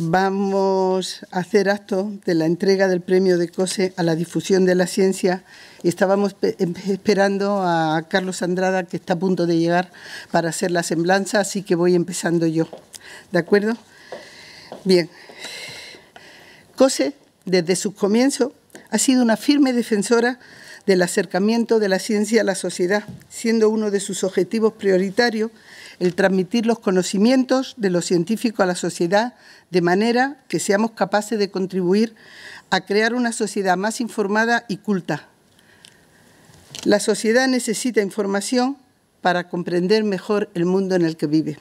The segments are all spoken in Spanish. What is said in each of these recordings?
vamos a hacer acto de la entrega del premio de COSE a la difusión de la ciencia y estábamos em-, esperando a Carlos Andrada, que está a punto de llegar para hacer la semblanza, así que voy empezando yo. ¿De acuerdo? Bien. COSE, desde su comienzo, ha sido una firme defensora del acercamiento de la ciencia a la sociedad, siendo uno de sus objetivos prioritarios el transmitir los conocimientos de los científicos a la sociedad de manera que seamos capaces de contribuir a crear una sociedad más informada y culta. La sociedad necesita información para comprender mejor el mundo en el que vive.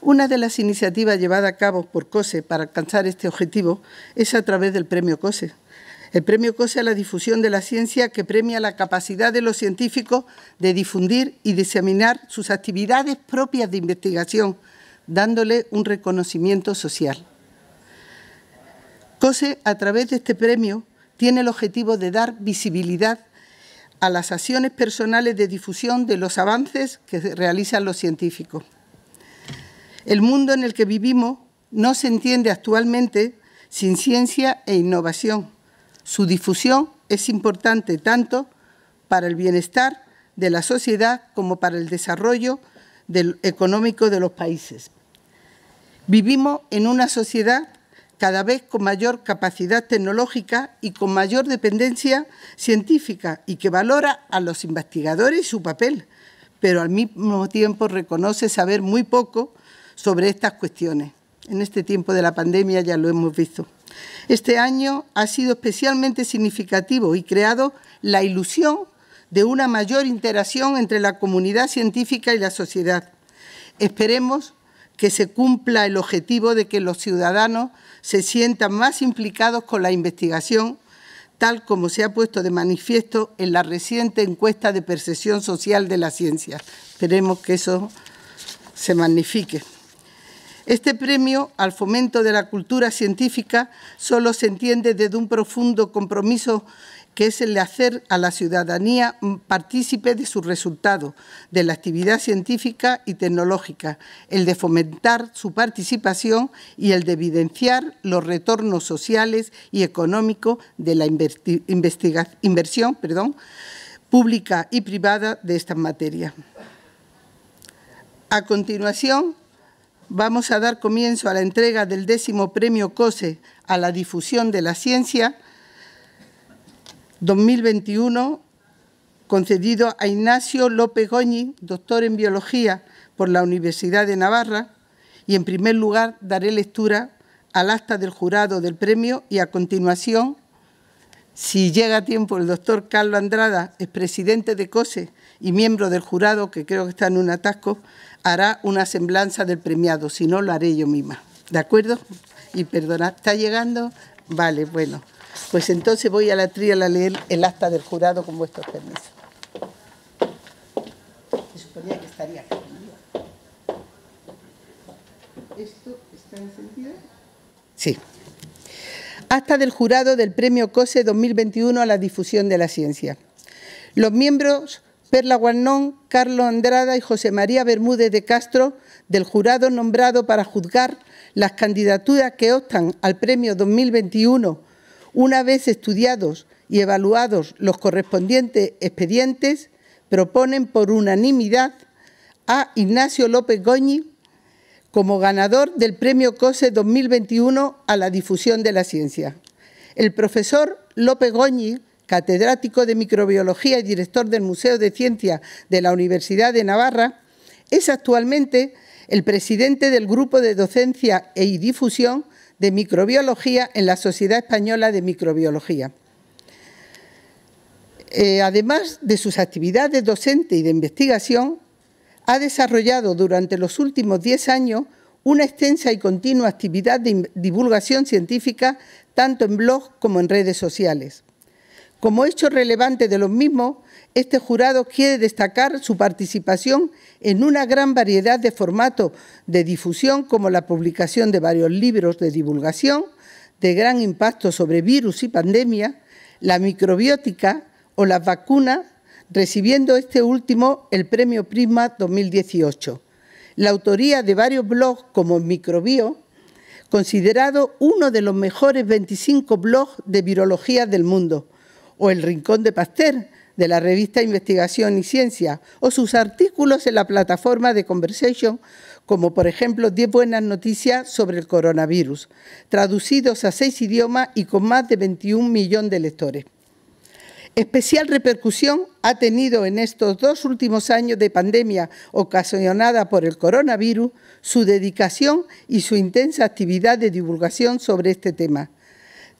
Una de las iniciativas llevadas a cabo por COSE para alcanzar este objetivo es a través del Premio COSE, el premio COSE a la difusión de la ciencia que premia la capacidad de los científicos de difundir y diseminar sus actividades propias de investigación, dándole un reconocimiento social. COSE, a través de este premio, tiene el objetivo de dar visibilidad a las acciones personales de difusión de los avances que realizan los científicos. El mundo en el que vivimos no se entiende actualmente sin ciencia e innovación su difusión es importante tanto para el bienestar de la sociedad como para el desarrollo económico de los países. Vivimos en una sociedad cada vez con mayor capacidad tecnológica y con mayor dependencia científica y que valora a los investigadores y su papel, pero al mismo tiempo reconoce saber muy poco sobre estas cuestiones en este tiempo de la pandemia ya lo hemos visto. Este año ha sido especialmente significativo y creado la ilusión de una mayor interacción entre la comunidad científica y la sociedad. Esperemos que se cumpla el objetivo de que los ciudadanos se sientan más implicados con la investigación, tal como se ha puesto de manifiesto en la reciente encuesta de percepción social de la ciencia. Esperemos que eso se magnifique. Este premio al fomento de la cultura científica solo se entiende desde un profundo compromiso que es el de hacer a la ciudadanía partícipe de su resultado, de la actividad científica y tecnológica, el de fomentar su participación y el de evidenciar los retornos sociales y económicos de la inversión pública y privada de esta materias. A continuación, vamos a dar comienzo a la entrega del décimo premio COSE a la difusión de la ciencia 2021, concedido a Ignacio López Goñi, doctor en biología por la Universidad de Navarra. Y en primer lugar daré lectura al acta del jurado del premio y a continuación, si llega a tiempo, el doctor Carlos Andrada, presidente de COSE y miembro del jurado, que creo que está en un atasco, hará una semblanza del premiado, si no lo haré yo misma. ¿De acuerdo? Y perdona, ¿está llegando? Vale, bueno. Pues entonces voy a la trial a leer el acta del jurado con vuestros permisos. Se suponía que estaría aquí ¿Esto está encendido? Sí. Acta del jurado del Premio COSE 2021 a la difusión de la ciencia. Los miembros Perla Guarnón, Carlos Andrada y José María Bermúdez de Castro, del jurado nombrado para juzgar las candidaturas que optan al Premio 2021, una vez estudiados y evaluados los correspondientes expedientes, proponen por unanimidad a Ignacio López Goñi como ganador del Premio COSE 2021 a la difusión de la ciencia. El profesor López Goñi catedrático de microbiología y director del Museo de Ciencias de la Universidad de Navarra, es actualmente el presidente del Grupo de Docencia e y Difusión de Microbiología en la Sociedad Española de Microbiología. Eh, además de sus actividades docente y de investigación, ha desarrollado durante los últimos 10 años una extensa y continua actividad de divulgación científica tanto en blog como en redes sociales. Como hecho relevante de los mismos, este jurado quiere destacar su participación en una gran variedad de formatos de difusión, como la publicación de varios libros de divulgación, de gran impacto sobre virus y pandemia, la microbiótica o las vacunas, recibiendo este último el Premio Prisma 2018. La autoría de varios blogs como Microbio, considerado uno de los mejores 25 blogs de virología del mundo, o El Rincón de Pasteur de la revista Investigación y Ciencia, o sus artículos en la plataforma de Conversation, como por ejemplo 10 buenas noticias sobre el coronavirus, traducidos a seis idiomas y con más de 21 millones de lectores. Especial repercusión ha tenido en estos dos últimos años de pandemia ocasionada por el coronavirus su dedicación y su intensa actividad de divulgación sobre este tema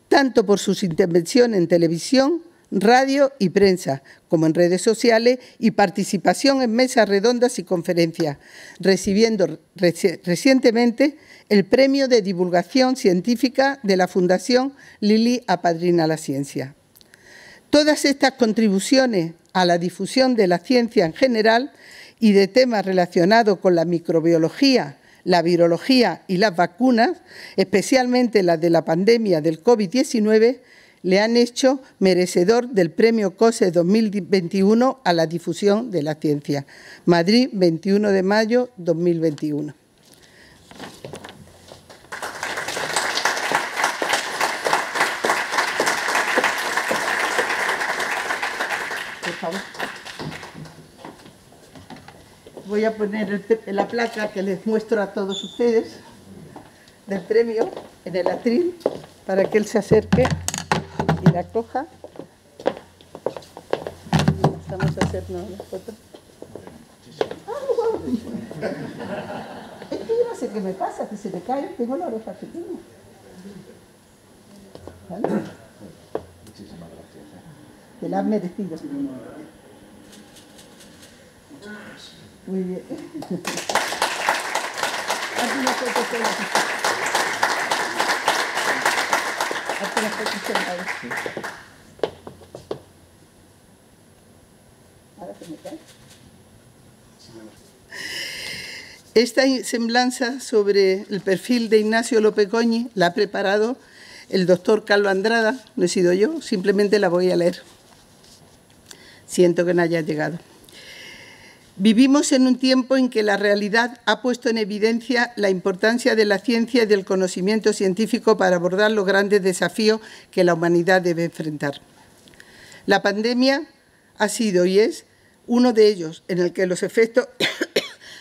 tanto por sus intervenciones en televisión, radio y prensa, como en redes sociales y participación en mesas redondas y conferencias, recibiendo recientemente el Premio de Divulgación Científica de la Fundación Lili Apadrina la Ciencia. Todas estas contribuciones a la difusión de la ciencia en general y de temas relacionados con la microbiología, la virología y las vacunas, especialmente las de la pandemia del COVID-19, le han hecho merecedor del Premio COSE 2021 a la difusión de la ciencia. Madrid, 21 de mayo 2021 voy a poner la placa que les muestro a todos ustedes del premio en el atril para que él se acerque y la coja. Vamos a hacernos una foto. Es que yo no sé qué me pasa, que se me cae, tengo la oreja pequeña. ¿Vale? Muchísimas gracias. Te eh. la han merecido. Muy bien. Esta semblanza sobre el perfil de Ignacio López Coñi la ha preparado el doctor Carlos Andrada, no he sido yo, simplemente la voy a leer. Siento que no haya llegado. Vivimos en un tiempo en que la realidad ha puesto en evidencia la importancia de la ciencia y del conocimiento científico para abordar los grandes desafíos que la humanidad debe enfrentar. La pandemia ha sido y es uno de ellos en el que los efectos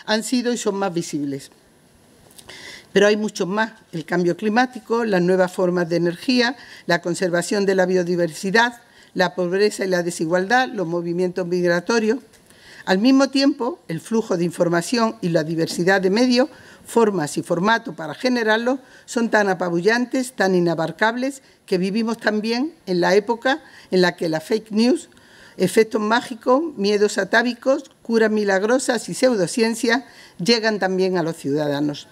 han sido y son más visibles. Pero hay muchos más, el cambio climático, las nuevas formas de energía, la conservación de la biodiversidad, la pobreza y la desigualdad, los movimientos migratorios. Al mismo tiempo, el flujo de información y la diversidad de medios, formas y formatos para generarlo son tan apabullantes, tan inabarcables, que vivimos también en la época en la que la fake news, efectos mágicos, miedos atávicos, curas milagrosas y pseudociencia llegan también a los ciudadanos.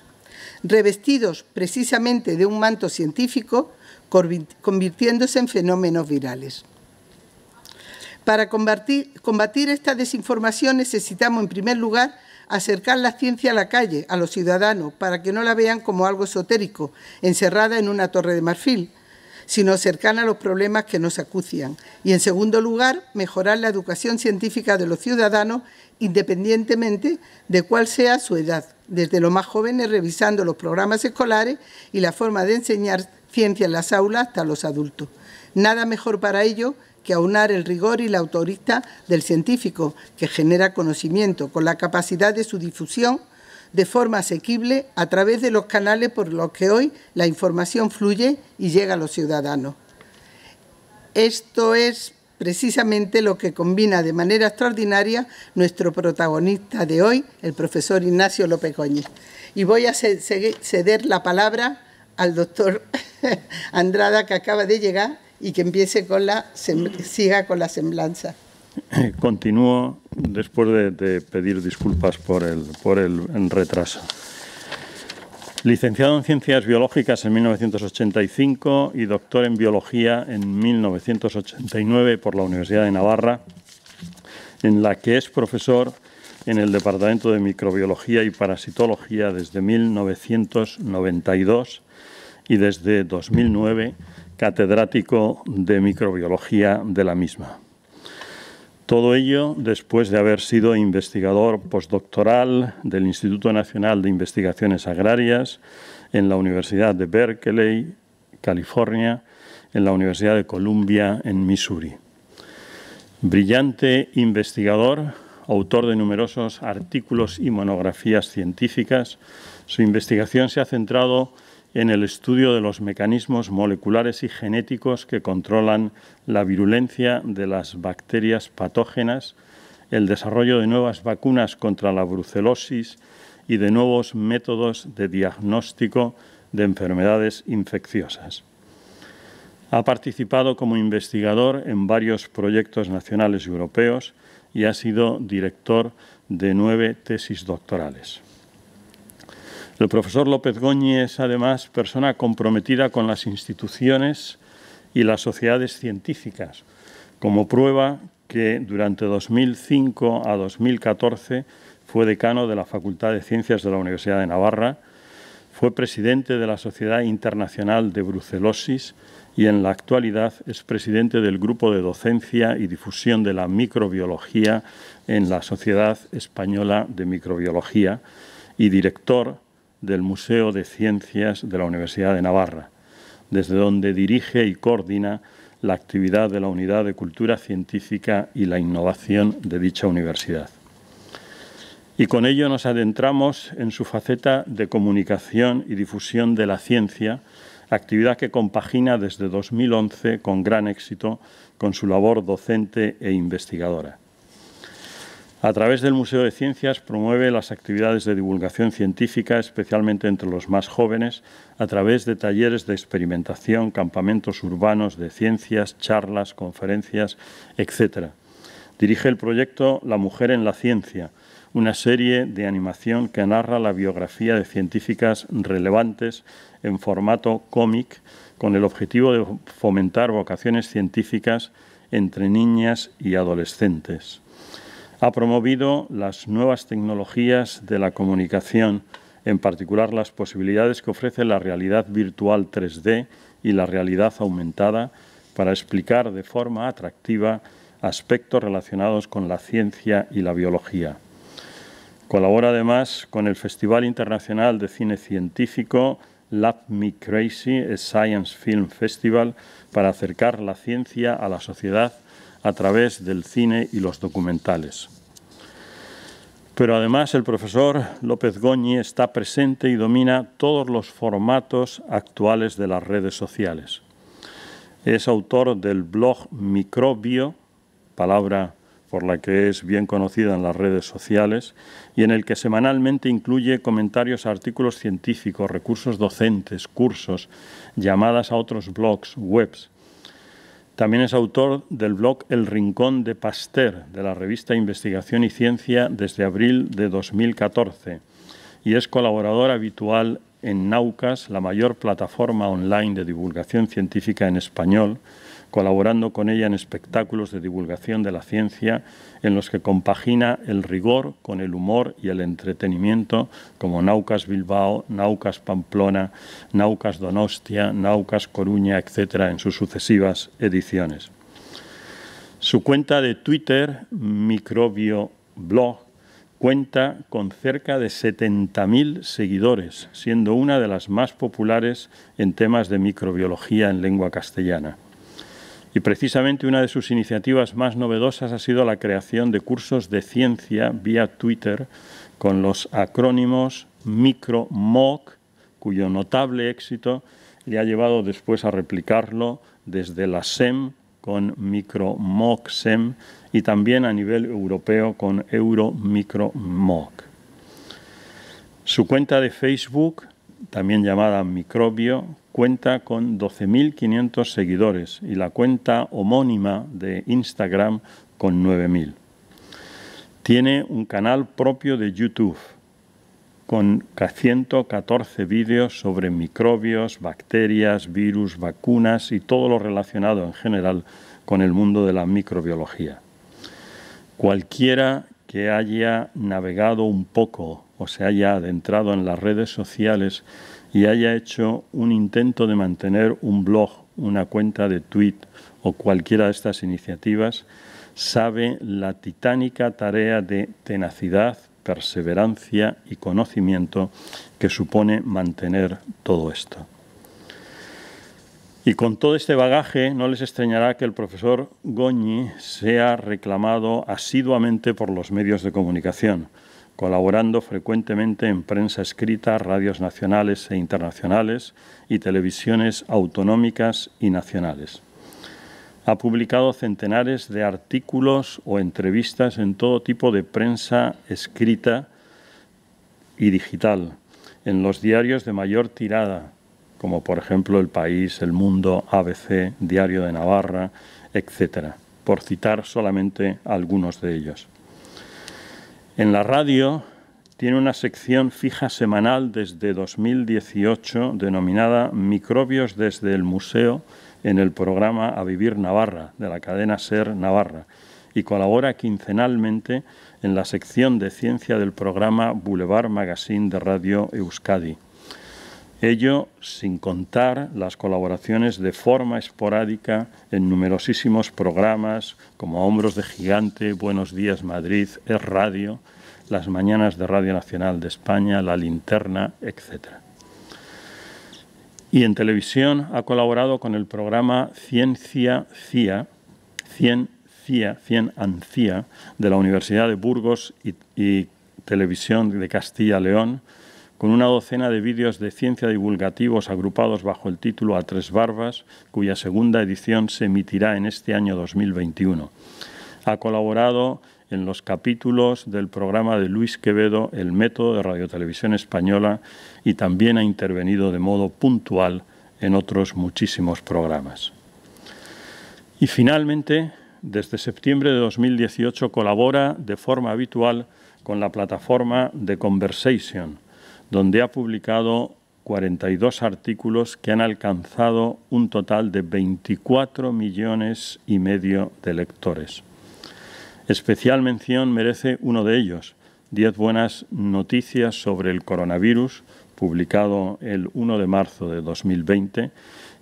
Revestidos precisamente de un manto científico, convirtiéndose en fenómenos virales. Para combatir, esta desinformación necesitamos, en primer lugar, acercar la ciencia a la calle, a los ciudadanos, para que no la vean como algo esotérico, encerrada en una torre de marfil, sino cercana a los problemas que nos acucian. Y en segundo lugar, mejorar la educación científica de los ciudadanos independientemente de cuál sea su edad, desde los más jóvenes revisando los programas escolares y la forma de enseñar ciencia en las aulas hasta los adultos. Nada mejor para ello que aunar el rigor y la autorista del científico, que genera conocimiento, con la capacidad de su difusión de forma asequible a través de los canales por los que hoy la información fluye y llega a los ciudadanos. Esto es precisamente lo que combina de manera extraordinaria nuestro protagonista de hoy, el profesor Ignacio López Y voy a ceder la palabra al doctor Andrada, que acaba de llegar y que empiece con la, siga con la semblanza. Continúo después de, pedir disculpas por el, por el retraso. Licenciado en Ciencias Biológicas en 1985 y doctor en Biología en 1989 por la Universidad de Navarra, en la que es profesor en el Departamento de Microbiología y Parasitología desde 1992 y desde 2009 catedrático de microbiología de la misma. Todo ello después de haber sido investigador postdoctoral del Instituto Nacional de Investigaciones Agrarias en la Universidad de Berkeley, California, en la Universidad de Columbia, en Missouri. Brillante investigador, autor de numerosos artículos y monografías científicas, su investigación se ha centrado en el estudio de los mecanismos moleculares y genéticos que controlan la virulencia de las bacterias patógenas, el desarrollo de nuevas vacunas contra la brucelosis y de nuevos métodos de diagnóstico de enfermedades infecciosas. Ha participado como investigador en varios proyectos nacionales y europeos y ha sido director de nueve tesis doctorales. El profesor López Goñi es además persona comprometida con las instituciones y las sociedades científicas, como prueba que durante 2005 a 2014 fue decano de la Facultad de Ciencias de la Universidad de Navarra, fue presidente de la Sociedad Internacional de Brucelosis y en la actualidad es presidente del Grupo de Docencia y Difusión de la Microbiología en la Sociedad Española de Microbiología y director del Museo de Ciencias de la Universidad de Navarra, desde donde dirige y coordina la actividad de la Unidad de Cultura Científica y la Innovación de dicha universidad. Y con ello nos adentramos en su faceta de comunicación y difusión de la ciencia, actividad que compagina desde 2011 con gran éxito con su labor docente e investigadora. A través del Museo de Ciencias promueve las actividades de divulgación científica, especialmente entre los más jóvenes, a través de talleres de experimentación, campamentos urbanos de ciencias, charlas, conferencias, etc. Dirige el proyecto La Mujer en la Ciencia, una serie de animación que narra la biografía de científicas relevantes en formato cómic, con el objetivo de fomentar vocaciones científicas entre niñas y adolescentes. Ha promovido las nuevas tecnologías de la comunicación, en particular las posibilidades que ofrece la realidad virtual 3D y la realidad aumentada para explicar de forma atractiva aspectos relacionados con la ciencia y la biología. Colabora además con el Festival Internacional de Cine Científico Lab Me Crazy Science Film Festival para acercar la ciencia a la sociedad a través del cine y los documentales. Pero además el profesor López Goñi está presente y domina todos los formatos actuales de las redes sociales. Es autor del blog Microbio, palabra por la que es bien conocida en las redes sociales, y en el que semanalmente incluye comentarios a artículos científicos, recursos docentes, cursos, llamadas a otros blogs, webs, también es autor del blog El Rincón de Pasteur, de la revista Investigación y Ciencia desde abril de 2014, y es colaborador habitual en Naucas, la mayor plataforma online de divulgación científica en español, colaborando con ella en espectáculos de divulgación de la ciencia en los que compagina el rigor con el humor y el entretenimiento, como Naucas Bilbao, Naucas Pamplona, Naucas Donostia, Naucas Coruña, etc., en sus sucesivas ediciones. Su cuenta de Twitter, Microbio Blog, cuenta con cerca de 70.000 seguidores, siendo una de las más populares en temas de microbiología en lengua castellana. Y precisamente una de sus iniciativas más novedosas ha sido la creación de cursos de ciencia vía Twitter con los acrónimos MicroMoc, cuyo notable éxito le ha llevado después a replicarlo desde la SEM con MicroMocSem y también a nivel europeo con EuroMicroMoc. Su cuenta de Facebook, también llamada Microbio, cuenta con 12.500 seguidores y la cuenta homónima de Instagram con 9.000. Tiene un canal propio de YouTube con 114 vídeos sobre microbios, bacterias, virus, vacunas y todo lo relacionado en general con el mundo de la microbiología. Cualquiera que haya navegado un poco o se haya adentrado en las redes sociales y haya hecho un intento de mantener un blog, una cuenta de tweet o cualquiera de estas iniciativas, sabe la titánica tarea de tenacidad, perseverancia y conocimiento que supone mantener todo esto. Y con todo este bagaje no les extrañará que el profesor Goñi sea reclamado asiduamente por los medios de comunicación colaborando frecuentemente en prensa escrita, radios nacionales e internacionales y televisiones autonómicas y nacionales. Ha publicado centenares de artículos o entrevistas en todo tipo de prensa escrita y digital, en los diarios de mayor tirada, como por ejemplo El País, El Mundo, ABC, Diario de Navarra, etc., por citar solamente algunos de ellos. En la radio tiene una sección fija semanal desde 2018 denominada Microbios desde el Museo en el programa A Vivir Navarra de la cadena Ser Navarra y colabora quincenalmente en la sección de ciencia del programa Boulevard Magazine de Radio Euskadi. Ello sin contar las colaboraciones de forma esporádica en numerosísimos programas como Hombros de Gigante, Buenos Días Madrid, Es Radio, Las Mañanas de Radio Nacional de España, La Linterna, etc. Y en televisión ha colaborado con el programa Ciencia CIA, 100 CIA, 100 ANCIA, de la Universidad de Burgos y Televisión de Castilla-León, con una docena de vídeos de ciencia divulgativos agrupados bajo el título A Tres Barbas, cuya segunda edición se emitirá en este año 2021. Ha colaborado en los capítulos del programa de Luis Quevedo El Método de Radiotelevisión Española y también ha intervenido de modo puntual en otros muchísimos programas. Y finalmente, desde septiembre de 2018 colabora de forma habitual con la plataforma The Conversation, donde ha publicado 42 artículos que han alcanzado un total de 24 millones y medio de lectores. Especial mención merece uno de ellos, 10 buenas noticias sobre el coronavirus, publicado el 1 de marzo de 2020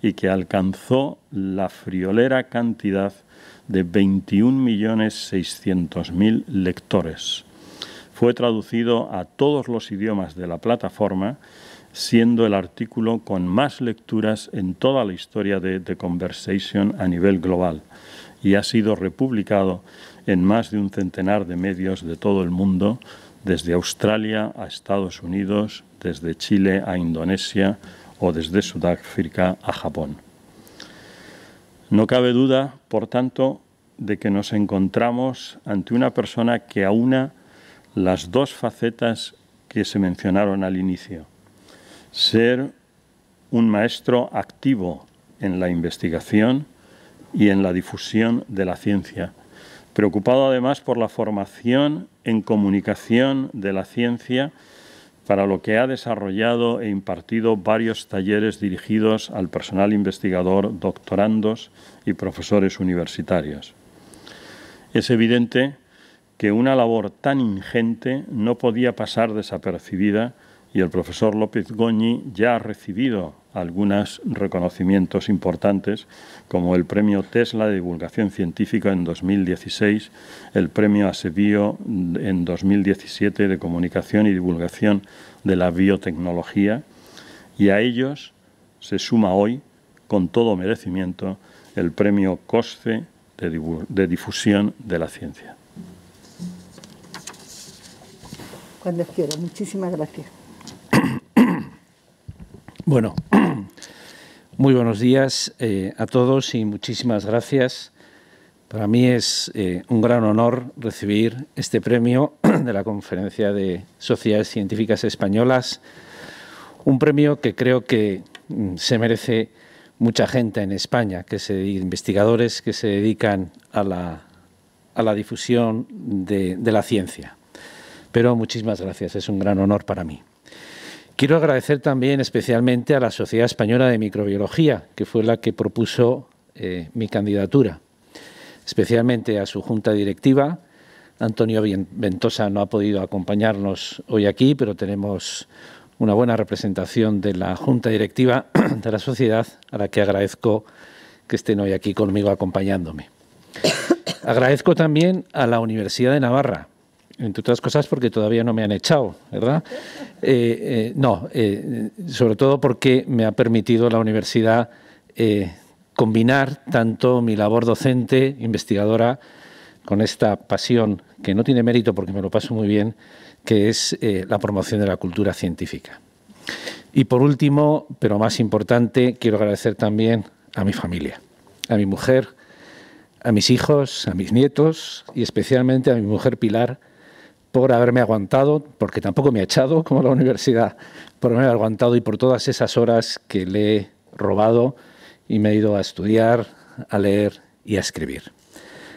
y que alcanzó la friolera cantidad de 21.600.000 lectores fue traducido a todos los idiomas de la plataforma, siendo el artículo con más lecturas en toda la historia de The Conversation a nivel global y ha sido republicado en más de un centenar de medios de todo el mundo, desde Australia a Estados Unidos, desde Chile a Indonesia o desde Sudáfrica a Japón. No cabe duda, por tanto, de que nos encontramos ante una persona que una las dos facetas que se mencionaron al inicio. Ser un maestro activo en la investigación y en la difusión de la ciencia, preocupado además por la formación en comunicación de la ciencia, para lo que ha desarrollado e impartido varios talleres dirigidos al personal investigador, doctorandos y profesores universitarios. Es evidente que una labor tan ingente no podía pasar desapercibida y el profesor López Goñi ya ha recibido algunos reconocimientos importantes, como el Premio Tesla de Divulgación Científica en 2016, el Premio Asebio en 2017 de Comunicación y Divulgación de la Biotecnología, y a ellos se suma hoy, con todo merecimiento, el Premio COSCE de, difusión de la ciencia. cuando quiera. Muchísimas gracias. Bueno, muy buenos días eh, a todos y muchísimas gracias. Para mí es eh, un gran honor recibir este premio de la Conferencia de Sociedades Científicas Españolas, un premio que creo que mm, se merece mucha gente en España, que se, investigadores que se dedican a la, difusión de la ciencia. Pero muchísimas gracias, es un gran honor para mí. Quiero agradecer también especialmente a la Sociedad Española de Microbiología, que fue la que propuso eh, mi candidatura, especialmente a su junta directiva. Antonio Ventosa no ha podido acompañarnos hoy aquí, pero tenemos una buena representación de la junta directiva de la sociedad, a la que agradezco que estén hoy aquí conmigo acompañándome. Agradezco también a la Universidad de Navarra, entre otras cosas porque todavía no me han echado, ¿verdad? Eh, eh, no, eh, sobre todo porque me ha permitido la universidad combinar tanto mi labor docente, investigadora, con esta pasión que no tiene mérito porque me lo paso muy bien, que es la promoción de la cultura científica. Y por último, pero más importante, quiero agradecer también a mi familia, a mi mujer, a mis hijos, a mis nietos y especialmente a mi mujer Pilar, por haberme aguantado, porque tampoco me ha echado como la universidad, por haberme aguantado y por todas esas horas que le he robado y me he ido a estudiar, a leer y a escribir.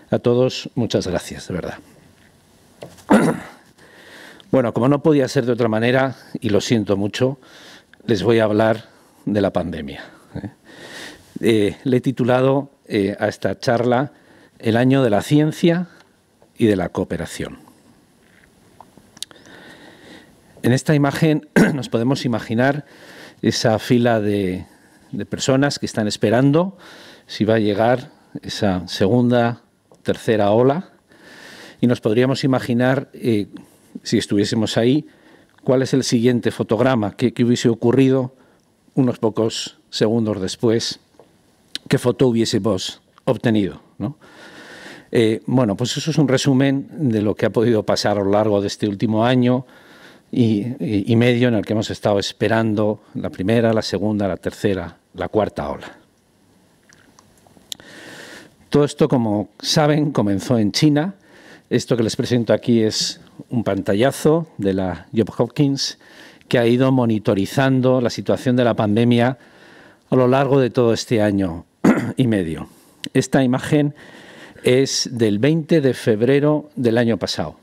A todos, muchas gracias, de verdad. Bueno, como no podía ser de otra manera, y lo siento mucho, les voy a hablar de la pandemia. ¿eh? Eh, le he titulado eh, a esta charla El año de la ciencia y de la cooperación. En esta imagen nos podemos imaginar esa fila de, personas que están esperando si va a llegar esa segunda, tercera ola y nos podríamos imaginar, eh, si estuviésemos ahí, cuál es el siguiente fotograma, que hubiese ocurrido unos pocos segundos después, qué foto hubiésemos obtenido. Eh, bueno, pues eso es un resumen de lo que ha podido pasar a lo largo de este último año, y, medio en el que hemos estado esperando la primera, la segunda, la tercera, la cuarta ola. Todo esto, como saben, comenzó en China. Esto que les presento aquí es un pantallazo de la Job Hopkins que ha ido monitorizando la situación de la pandemia a lo largo de todo este año y medio. Esta imagen es del 20 de febrero del año pasado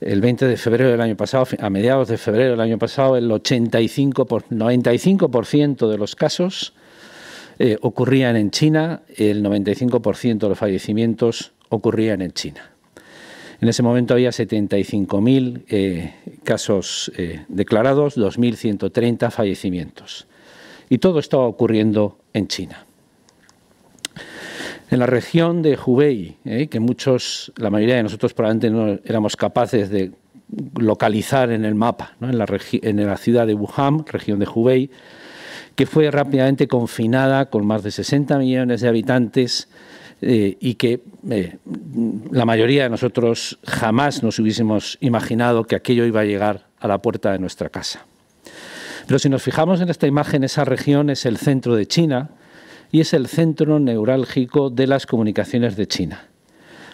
el 20 de febrero del año pasado, a mediados de febrero del año pasado, el 85 por, 95% de los casos eh, ocurrían en China, el 95% de los fallecimientos ocurrían en China. En ese momento había 75.000 eh, casos eh, declarados, 2.130 fallecimientos. Y todo estaba ocurriendo en China en la región de Hubei, ¿eh? que muchos, la mayoría de nosotros probablemente no éramos capaces de localizar en el mapa, en, la ciudad de Wuhan, región de Hubei, que fue rápidamente confinada con más de 60 millones de habitantes eh, y que eh, la mayoría de nosotros jamás nos hubiésemos imaginado que aquello iba a llegar a la puerta de nuestra casa. Pero si nos fijamos en esta imagen, esa región es el centro de China, y es el centro neurálgico de las comunicaciones de China.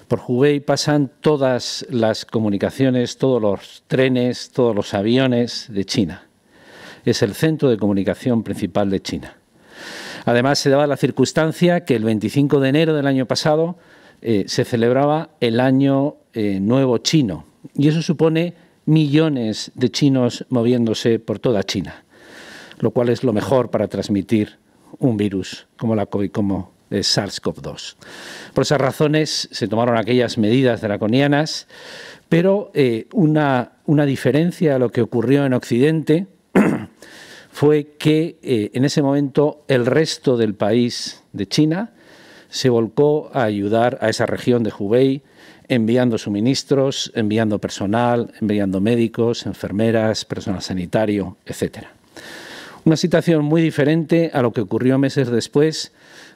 Por Hubei pasan todas las comunicaciones, todos los trenes, todos los aviones de China. Es el centro de comunicación principal de China. Además, se daba la circunstancia que el 25 de enero del año pasado eh, se celebraba el Año eh, Nuevo Chino, y eso supone millones de chinos moviéndose por toda China, lo cual es lo mejor para transmitir un virus como la COVID, como eh, SARS-CoV-2. Por esas razones se tomaron aquellas medidas draconianas, pero eh, una, una, diferencia a lo que ocurrió en Occidente fue que eh, en ese momento el resto del país de China se volcó a ayudar a esa región de Hubei, enviando suministros, enviando personal, enviando médicos, enfermeras, personal sanitario, etcétera. Una situación muy diferente a lo que ocurrió meses después,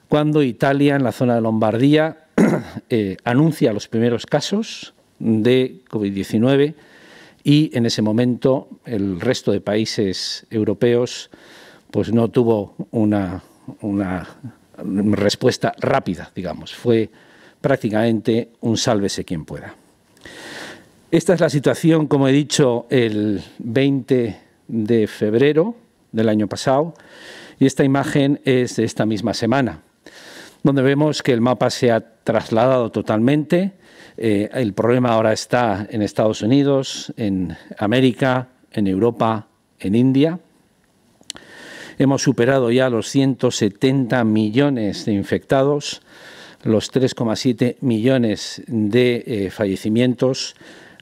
cuando Italia, en la zona de Lombardía, eh, anuncia los primeros casos de COVID-19 y en ese momento el resto de países europeos pues no tuvo una, una respuesta rápida, digamos. Fue prácticamente un sálvese quien pueda. Esta es la situación, como he dicho, el 20 de febrero del año pasado. Y esta imagen es de esta misma semana, donde vemos que el mapa se ha trasladado totalmente. Eh, el problema ahora está en Estados Unidos, en América, en Europa, en India. Hemos superado ya los 170 millones de infectados, los 3,7 millones de eh, fallecimientos.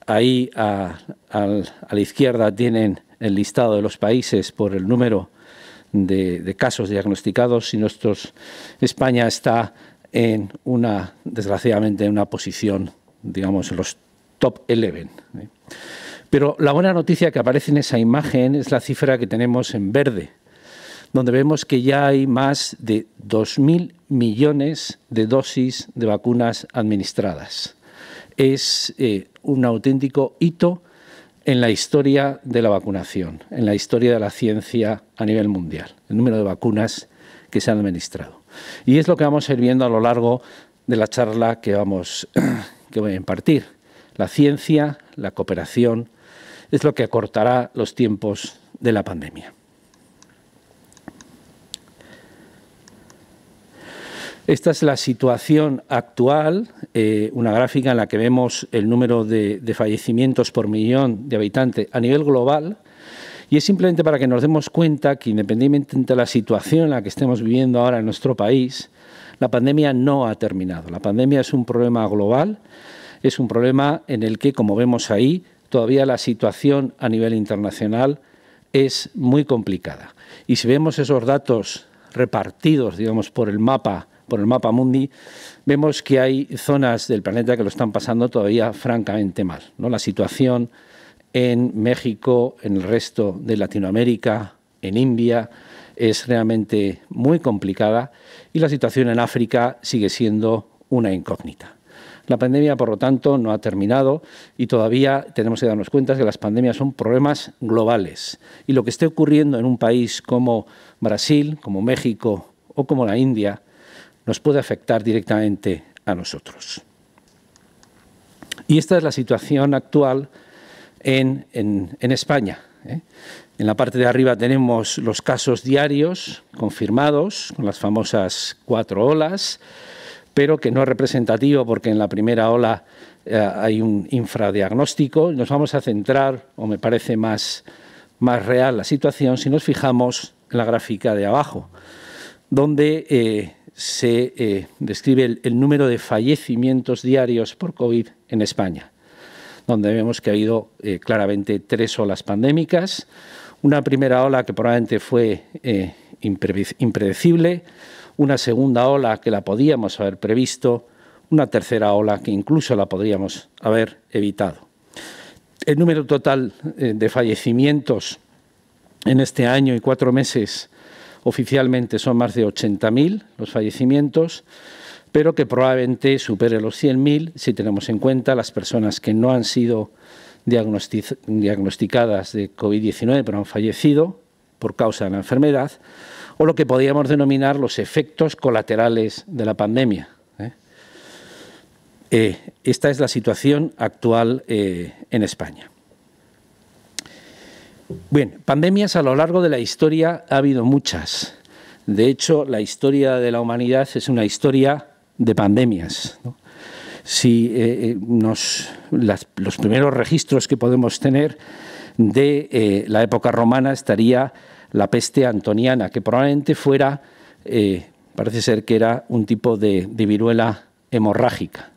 Ahí a, la izquierda tienen el listado de los países por el número de, casos diagnosticados y nuestros, España está en una, desgraciadamente, en una posición, digamos, en los top 11. ¿eh? Pero la buena noticia que aparece en esa imagen es la cifra que tenemos en verde, donde vemos que ya hay más de 2.000 millones de dosis de vacunas administradas. Es eh, un auténtico hito en la historia de la vacunación, en la historia de la ciencia a nivel mundial, el número de vacunas que se han administrado. Y es lo que vamos a ir viendo a lo largo de la charla que, vamos, que voy a impartir. La ciencia, la cooperación, es lo que acortará los tiempos de la pandemia. Esta es la situación actual, eh, una gráfica en la que vemos el número de, de fallecimientos por millón de habitantes a nivel global. Y es simplemente para que nos demos cuenta que independientemente de la situación en la que estemos viviendo ahora en nuestro país, la pandemia no ha terminado. La pandemia es un problema global, es un problema en el que, como vemos ahí, todavía la situación a nivel internacional es muy complicada. Y si vemos esos datos repartidos, digamos, por el mapa por el mapa mundi, vemos que hay zonas del planeta que lo están pasando todavía francamente mal. La situación en México, en el resto de Latinoamérica, en India, es realmente muy complicada y la situación en África sigue siendo una incógnita. La pandemia, por lo tanto, no ha terminado y todavía tenemos que darnos cuenta de que las pandemias son problemas globales. Y lo que esté ocurriendo en un país como Brasil, como México o como la India, nos puede afectar directamente a nosotros. Y esta es la situación actual en, España. ¿eh? En la parte de arriba tenemos los casos diarios confirmados, con las famosas cuatro olas, pero que no es representativo porque en la primera ola eh, hay un infradiagnóstico. Nos vamos a centrar, o me parece más, más real la situación, si nos fijamos en la gráfica de abajo, donde eh, se eh, describe el, número de fallecimientos diarios por COVID en España, donde vemos que ha habido eh, claramente tres olas pandémicas. Una primera ola que probablemente fue eh, impredecible, una segunda ola que la podíamos haber previsto, una tercera ola que incluso la podríamos haber evitado. El número total de fallecimientos en este año y cuatro meses Oficialmente son más de 80.000 los fallecimientos, pero que probablemente supere los 100.000 si tenemos en cuenta las personas que no han sido diagnosticadas de COVID-19 pero han fallecido por causa de la enfermedad, o lo que podríamos denominar los efectos colaterales de la pandemia. ¿eh? Eh, esta es la situación actual eh, en España. Bien, pandemias a lo largo de la historia ha habido muchas. De hecho, la historia de la humanidad es una historia de pandemias. Si eh, eh, nos, los primeros registros que podemos tener de eh, la época romana estaría la peste antoniana, que probablemente fuera, parece ser que era un tipo de, viruela hemorrágica.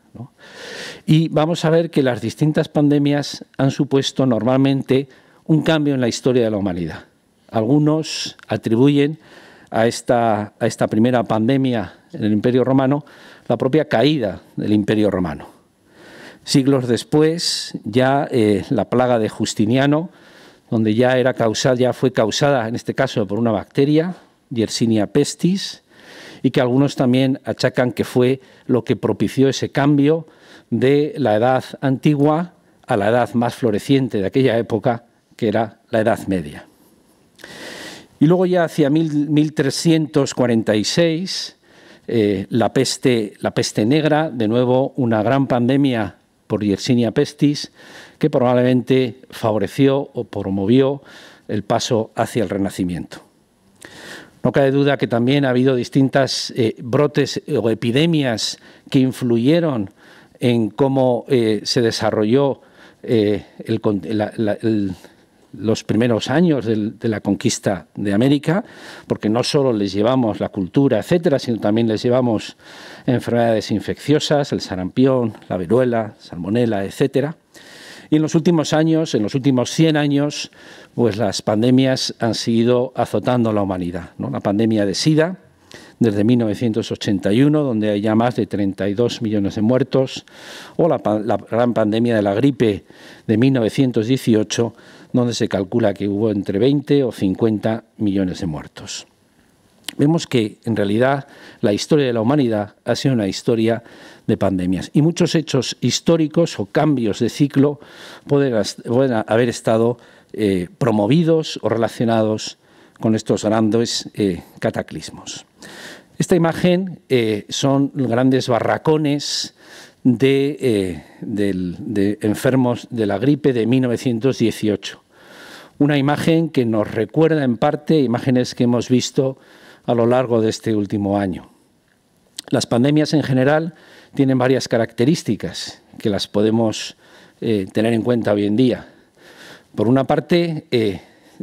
Y vamos a ver que las distintas pandemias han supuesto normalmente un cambio en la historia de la humanidad. Algunos atribuyen a esta, esta primera pandemia en el Imperio Romano la propia caída del Imperio Romano. Siglos después, ya eh, la plaga de Justiniano, donde ya, era causada, ya fue causada, en este caso, por una bacteria, Yersinia pestis, y que algunos también achacan que fue lo que propició ese cambio de la edad antigua a la edad más floreciente de aquella época, que era la Edad Media. Y luego ya hacia 1346, eh, la, peste, la peste negra, de nuevo una gran pandemia por Yersinia pestis, que probablemente favoreció o promovió el paso hacia el Renacimiento. No cabe duda que también ha habido distintas eh, brotes o epidemias que influyeron en cómo eh, se desarrolló el, los primeros años de la conquista de América, porque no solo les llevamos la cultura, etcétera, sino también les llevamos enfermedades infecciosas, el sarampión, la viruela, salmonela, etcétera. Y en los últimos años, en los últimos 100 años, pues las pandemias han seguido azotando a la humanidad. ¿no? La pandemia de SIDA, desde 1981, donde hay ya más de 32 millones de muertos, o la, la gran pandemia de la gripe de 1918, donde se calcula que hubo entre 20 o 50 millones de muertos. Vemos que en realidad la historia de la humanidad ha sido una historia de pandemias y muchos hechos históricos o cambios de ciclo pueden, haber estado eh, promovidos o relacionados con estos grandes eh, cataclismos. Esta imagen eh, son grandes barracones eh, de, enfermos de la gripe de 1918. Una imagen que nos recuerda en parte imágenes que hemos visto a lo largo de este último año. Las pandemias en general tienen varias características que las podemos eh, tener en cuenta hoy en día. Por una parte, eh,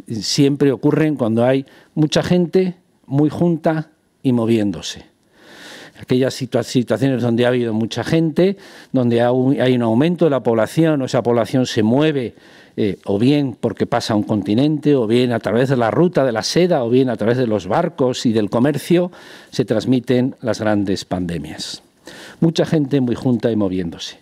siempre ocurren cuando hay mucha gente muy junta y moviéndose aquellas situaciones donde ha habido mucha gente, donde hay un aumento de la población, o esa población se mueve eh, o bien porque pasa a un continente, o bien a través de la ruta de la seda, o bien a través de los barcos y del comercio, se transmiten las grandes pandemias. Mucha gente muy junta y moviéndose.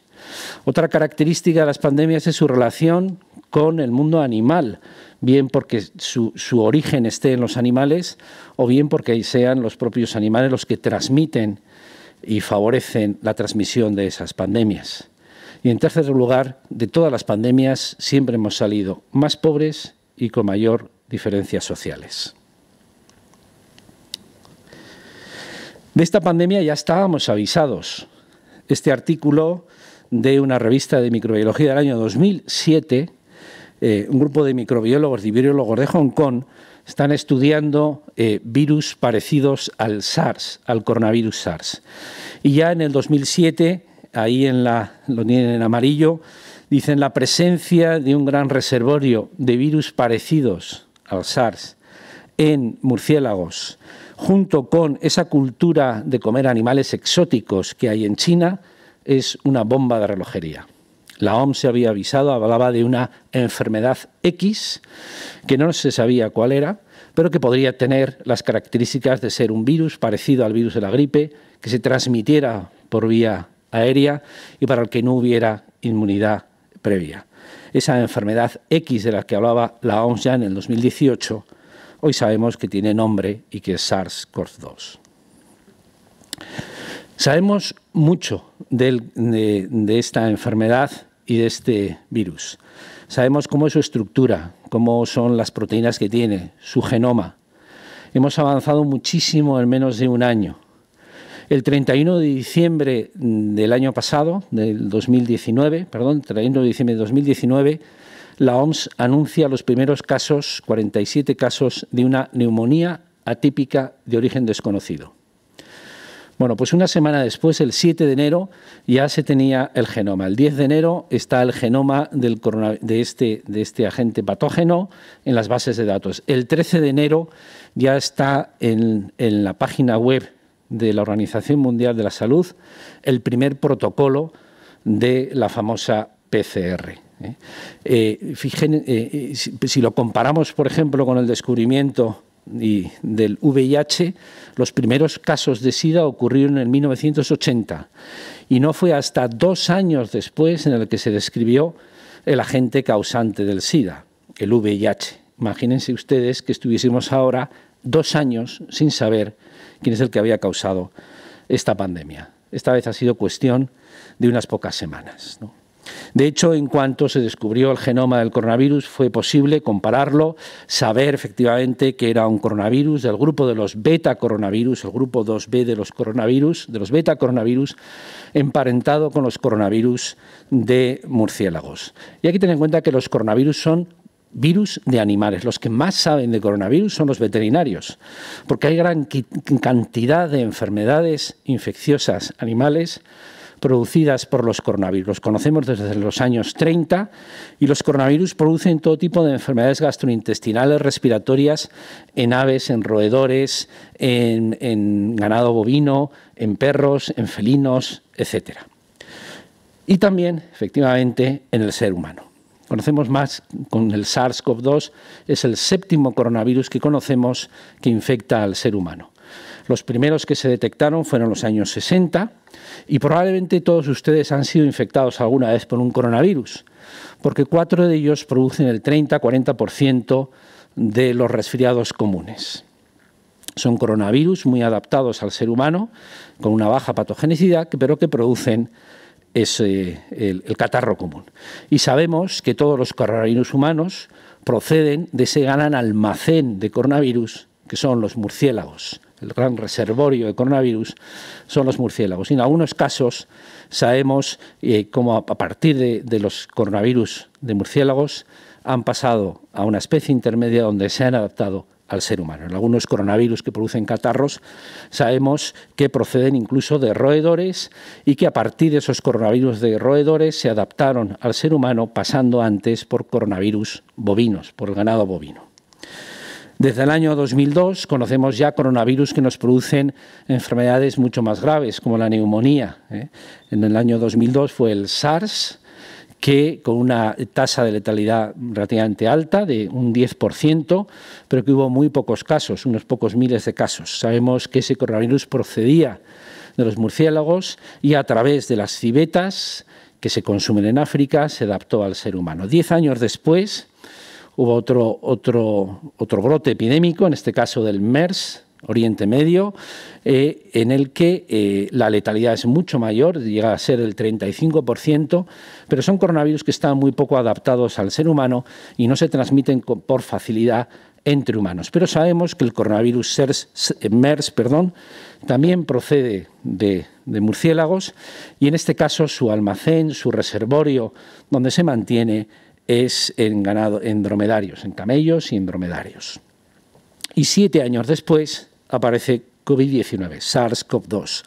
Otra característica de las pandemias es su relación con el mundo animal, bien porque su, origen esté en los animales o bien porque sean los propios animales los que transmiten y favorecen la transmisión de esas pandemias. Y en tercer lugar, de todas las pandemias siempre hemos salido más pobres y con mayor diferencias sociales. De esta pandemia ya estábamos avisados. Este artículo de una revista de microbiología del año 2007 eh, un grupo de microbiólogos y biólogos de Hong Kong están estudiando eh, virus parecidos al SARS, al coronavirus SARS. Y ya en el 2007, ahí en la, lo tienen en amarillo, dicen la presencia de un gran reservorio de virus parecidos al SARS en murciélagos, junto con esa cultura de comer animales exóticos que hay en China, es una bomba de relojería. La OMS se había avisado, hablaba de una enfermedad X, que no se sabía cuál era, pero que podría tener las características de ser un virus parecido al virus de la gripe, que se transmitiera por vía aérea y para el que no hubiera inmunidad previa. Esa enfermedad X de la que hablaba la OMS ya en el 2018, hoy sabemos que tiene nombre y que es SARS-CoV-2. Sabemos mucho de, esta enfermedad y de este virus. Sabemos cómo es su estructura, cómo son las proteínas que tiene, su genoma. Hemos avanzado muchísimo en menos de un año. El 31 de diciembre del año pasado, del 2019, perdón, 31 de diciembre de 2019, la OMS anuncia los primeros casos, 47 casos, de una neumonía atípica de origen desconocido. Bueno, pues una semana después, el 7 de enero, ya se tenía el genoma. El 10 de enero está el genoma este, de, este, agente patógeno en las bases de datos. El 13 de enero ya está en, la página web de la Organización Mundial de la Salud el primer protocolo de la famosa PCR. Eh, eh, eh, eh si lo comparamos, por ejemplo, con el descubrimiento y del VIH, los primeros casos de SIDA ocurrieron en 1980 y no fue hasta dos años después en el que se describió el agente causante del SIDA, el VIH. Imagínense ustedes que estuviésemos ahora dos años sin saber quién es el que había causado esta pandemia. Esta vez ha sido cuestión de unas pocas semanas. De hecho, en cuanto se descubrió el genoma del coronavirus, fue posible compararlo, saber efectivamente que era un coronavirus del grupo de los beta coronavirus, el grupo 2B de los coronavirus, de los beta coronavirus, emparentado con los coronavirus de murciélagos. Y hay que tener en cuenta que los coronavirus son virus de animales. Los que más saben de coronavirus son los veterinarios, porque hay gran cantidad de enfermedades infecciosas animales producidas por los coronavirus. Los conocemos desde los años 30 y los coronavirus producen todo tipo de enfermedades gastrointestinales, respiratorias, en aves, en roedores, en, ganado bovino, en perros, en felinos, etc. Y también, efectivamente, en el ser humano. Conocemos más con el SARS-CoV-2, es el séptimo coronavirus que conocemos que infecta al ser humano. Los primeros que se detectaron fueron los años 60 y probablemente todos ustedes han sido infectados alguna vez por un coronavirus, porque cuatro de ellos producen el 30-40% de los resfriados comunes. Son coronavirus muy adaptados al ser humano, con una baja patogenicidad, pero que producen el, el catarro común. Y sabemos que todos los coronavirus humanos proceden de ese gran almacén de coronavirus que son los murciélagos el gran reservorio de coronavirus, son los murciélagos. Y en algunos casos sabemos eh, cómo a partir de, de los coronavirus de murciélagos han pasado a una especie intermedia donde se han adaptado al ser humano. En algunos coronavirus que producen catarros sabemos que proceden incluso de roedores y que a partir de esos coronavirus de roedores se adaptaron al ser humano pasando antes por coronavirus bovinos, por el ganado bovino. Desde el año 2002 conocemos ya coronavirus que nos producen enfermedades mucho más graves, como la neumonía. ¿eh? En el año 2002 fue el SARS, que con una tasa de letalidad relativamente alta, de un 10%, pero que hubo muy pocos casos, unos pocos miles de casos. Sabemos que ese coronavirus procedía de los murciélagos y a través de las civetas que se consumen en África se adaptó al ser humano. Diez años después, hubo otro, otro, otro brote epidémico, en este caso del MERS, Oriente Medio, eh, en el que eh, la letalidad es mucho mayor, llega a ser el 35%, pero son coronavirus que están muy poco adaptados al ser humano y no se transmiten por facilidad entre humanos. Pero sabemos que el coronavirus MERS perdón, también procede de murciélagos y en este caso su almacén, su reservorio donde se mantiene es en, ganado, en dromedarios, en camellos y en dromedarios. Y siete años después aparece COVID-19, SARS-CoV-2,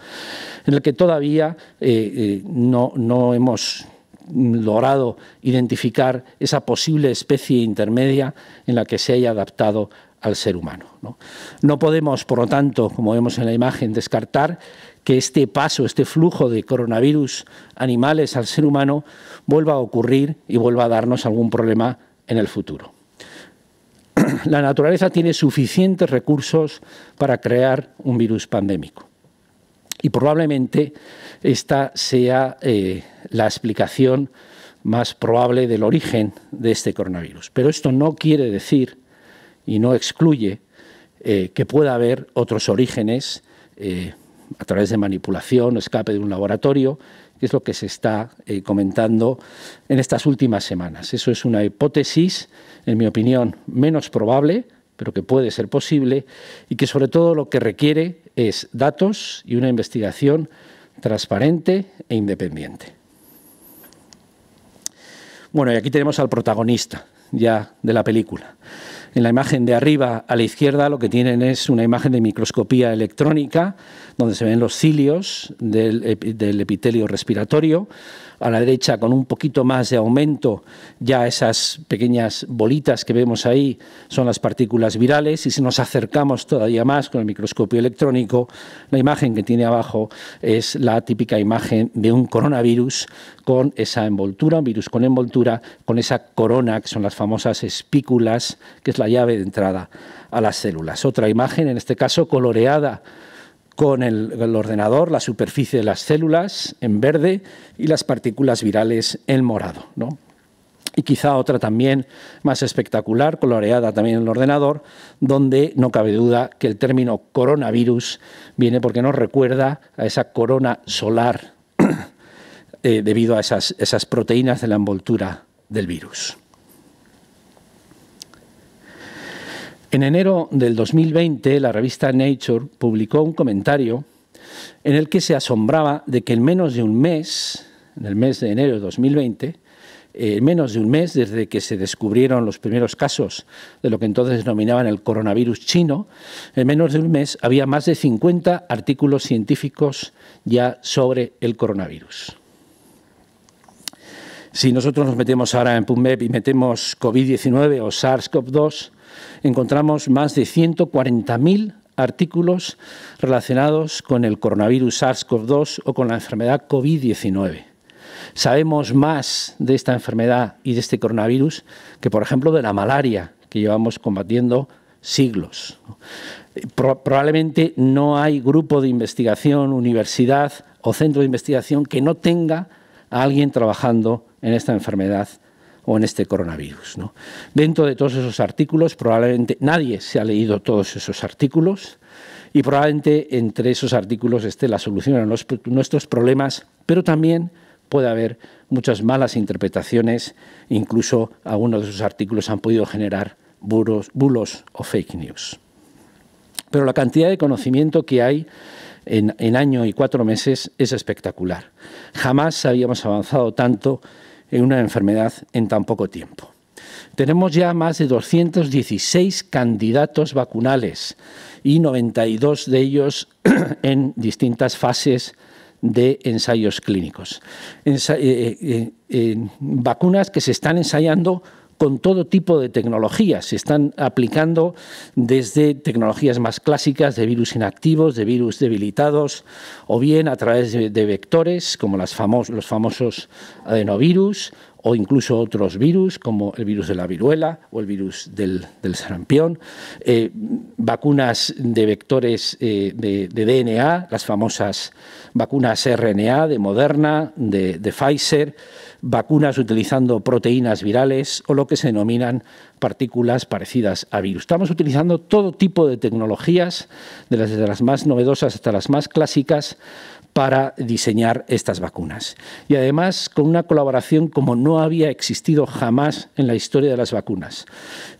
en el que todavía eh, eh, no, hemos logrado identificar esa posible especie intermedia en la que se haya adaptado al ser humano. ¿no? podemos, por lo tanto, como vemos en la imagen, descartar que este paso, este flujo de coronavirus animales al ser humano vuelva a ocurrir y vuelva a darnos algún problema en el futuro. La naturaleza tiene suficientes recursos para crear un virus pandémico. Y probablemente esta sea eh, la explicación más probable del origen de este coronavirus. Pero esto no quiere decir y no excluye eh, que pueda haber otros orígenes eh, a través de manipulación o escape de un laboratorio, que es lo que se está eh, comentando en estas últimas semanas. Eso es una hipótesis, en mi opinión, menos probable, pero que puede ser posible y que sobre todo lo que requiere es datos y una investigación transparente e independiente. Bueno, y aquí tenemos al protagonista ya de la película. En la imagen de arriba a la izquierda lo que tienen es una imagen de microscopía electrónica, donde se ven los cilios del, epitelio respiratorio a la derecha con un poquito más de aumento, ya esas pequeñas bolitas que vemos ahí son las partículas virales y si nos acercamos todavía más con el microscopio electrónico, la imagen que tiene abajo es la típica imagen de un coronavirus con esa envoltura, un virus con envoltura, con esa corona que son las famosas espículas, que es la llave de entrada a las células. Otra imagen, en este caso coloreada con el, ordenador, la superficie de las células en verde y las partículas virales en morado. ¿no? Y quizá otra también más espectacular, coloreada también en el ordenador, donde no cabe duda que el término coronavirus viene porque nos recuerda a esa corona solar eh, debido a esas proteínas de la envoltura del virus. En enero del 2020, la revista Nature publicó un comentario en el que se asombraba de que en menos de un mes, en el mes de enero de 2020, eh, en menos de un mes desde que se descubrieron los primeros casos de lo que entonces denominaban el coronavirus chino, en menos de un mes había más de 50 artículos científicos ya sobre el coronavirus. Si nosotros nos metemos ahora en PubMed y metemos COVID-19 o SARS-CoV-2, encontramos más de 140.000 artículos relacionados con el coronavirus SARS-CoV-2 o con la enfermedad COVID-19. Sabemos más de esta enfermedad y de este coronavirus que, por ejemplo, de la malaria, que llevamos combatiendo siglos. probablemente no hay grupo de investigación, universidad o centro de investigación que no tenga a alguien trabajando en esta enfermedad o en este coronavirus. Dentro de todos esos artículos, probablemente nadie se ha leído todos esos artículos y probablemente entre esos artículos esté la solución a nuestros problemas, pero también puede haber muchas malas interpretaciones, incluso algunos de esos artículos han podido generar bulos o fake news. Pero la cantidad de conocimiento que hay en, en año y cuatro meses es espectacular. Jamás habíamos avanzado tanto en una enfermedad en tan poco tiempo. Tenemos ya más de 216 candidatos vacunales y 92 de ellos en distintas fases de ensayos clínicos. Eh, eh, eh, vacunas que se están ensayando con todo tipo de tecnologías. Se están aplicando desde tecnologías más clásicas de virus inactivos, de virus debilitados, o bien a través de, vectores como los famosos adenovirus o incluso otros virus como el virus de la viruela o el virus del, sarampión, eh, vacunas de vectores eh, de, DNA, las famosas vacunas RNA de Moderna, de, de Pfizer vacunas utilizando proteínas virales o lo que se denominan partículas parecidas a virus. Estamos utilizando todo tipo de tecnologías, desde las más novedosas hasta las más clásicas, para diseñar estas vacunas. Y además con una colaboración como no había existido jamás en la historia de las vacunas.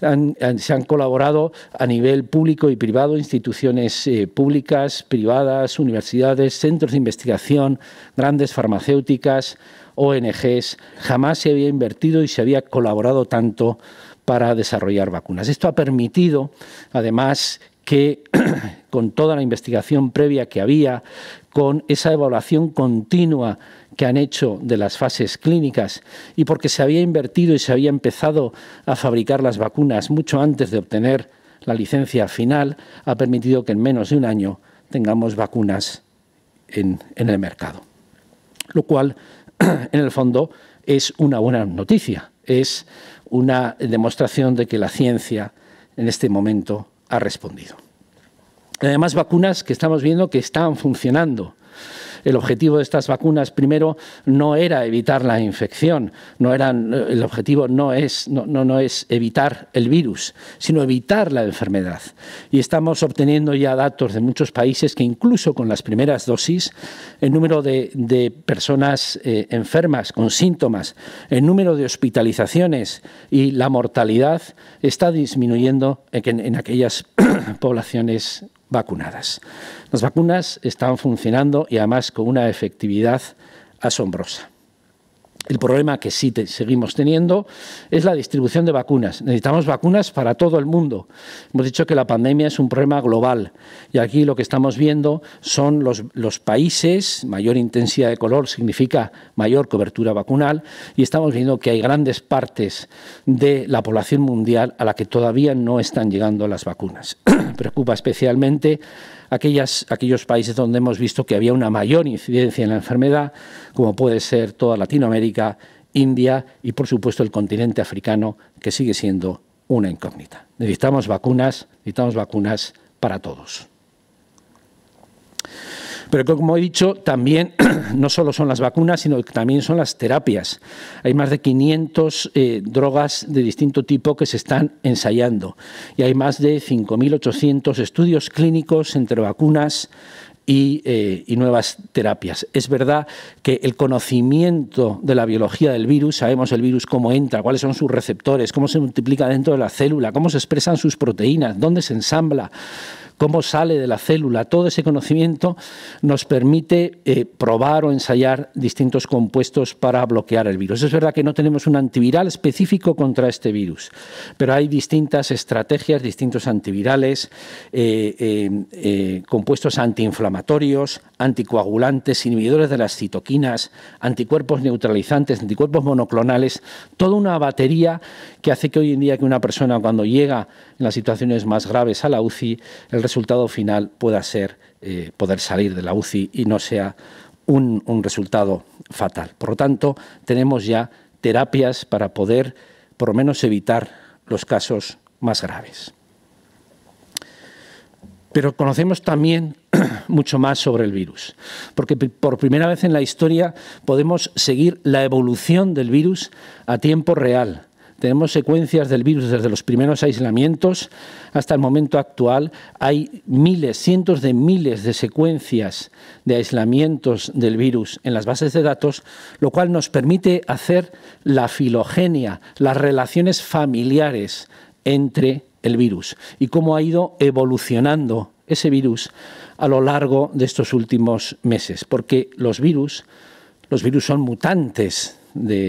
se han colaborado a nivel público y privado, instituciones eh, públicas, privadas, universidades, centros de investigación, grandes farmacéuticas, ONGs. Jamás se había invertido y se había colaborado tanto para desarrollar vacunas. Esto ha permitido, además, que con toda la investigación previa que había, con esa evaluación continua que han hecho de las fases clínicas y porque se había invertido y se había empezado a fabricar las vacunas mucho antes de obtener la licencia final, ha permitido que en menos de un año tengamos vacunas en, el mercado. Lo cual, en el fondo, es una buena noticia, es una demostración de que la ciencia en este momento ha respondido. Además, vacunas que estamos viendo que están funcionando. El objetivo de estas vacunas, primero, no era evitar la infección, no eh, el objetivo no es, no, no, es evitar el virus, sino evitar la enfermedad. Y estamos obteniendo ya datos de muchos países que incluso con las primeras dosis, el número de, personas eh, enfermas con síntomas, el número de hospitalizaciones y la mortalidad está disminuyendo en, en aquellas poblaciones vacunadas. Las vacunas están funcionando y además con una efectividad asombrosa. El problema que sí seguimos teniendo es la distribución de vacunas. Necesitamos vacunas para todo el mundo. Hemos dicho que la pandemia es un problema global y aquí lo que estamos viendo son los, los países, mayor intensidad de color significa mayor cobertura vacunal y estamos viendo que hay grandes partes de la población mundial a la que todavía no están llegando las vacunas. Preocupa especialmente aquellas, aquellos países donde hemos visto que había una mayor incidencia en la enfermedad, como puede ser toda Latinoamérica, India y, por supuesto, el continente africano, que sigue siendo una incógnita. Necesitamos vacunas, necesitamos vacunas para todos. Pero como he dicho, también no solo son las vacunas, sino que también son las terapias. Hay más de 500 eh, drogas de distinto tipo que se están ensayando y hay más de 5.800 estudios clínicos entre vacunas, eh, y, nuevas terapias. Es verdad que el conocimiento de la biología del virus, sabemos el virus cómo entra, cuáles son sus receptores, cómo se multiplica dentro de la célula, cómo se expresan sus proteínas, dónde se ensambla, cómo sale de la célula. Todo ese conocimiento nos permite eh, probar o ensayar distintos compuestos para bloquear el virus. Es verdad que no tenemos un antiviral específico contra este virus, pero hay distintas estrategias, distintos antivirales, eh, eh, compuestos antiinflamatorios, anticoagulantes, inhibidores de las citoquinas, anticuerpos neutralizantes, anticuerpos monoclonales, toda una batería que hace que hoy en día que una persona cuando llega en las situaciones más graves a la UCI, el resultado final pueda ser eh, poder salir de la UCI y no sea un, un resultado fatal. Por lo tanto, tenemos ya terapias para poder por lo menos evitar los casos más graves. Pero conocemos también mucho más sobre el virus, porque por primera vez en la historia podemos seguir la evolución del virus a tiempo real, tenemos secuencias del virus desde los primeros aislamientos hasta el momento actual. Hay miles, cientos de miles de secuencias de aislamientos del virus en las bases de datos, lo cual nos permite hacer la filogenia, las relaciones familiares entre el virus y cómo ha ido evolucionando ese virus a lo largo de estos últimos meses, porque los virus, los virus son mutantes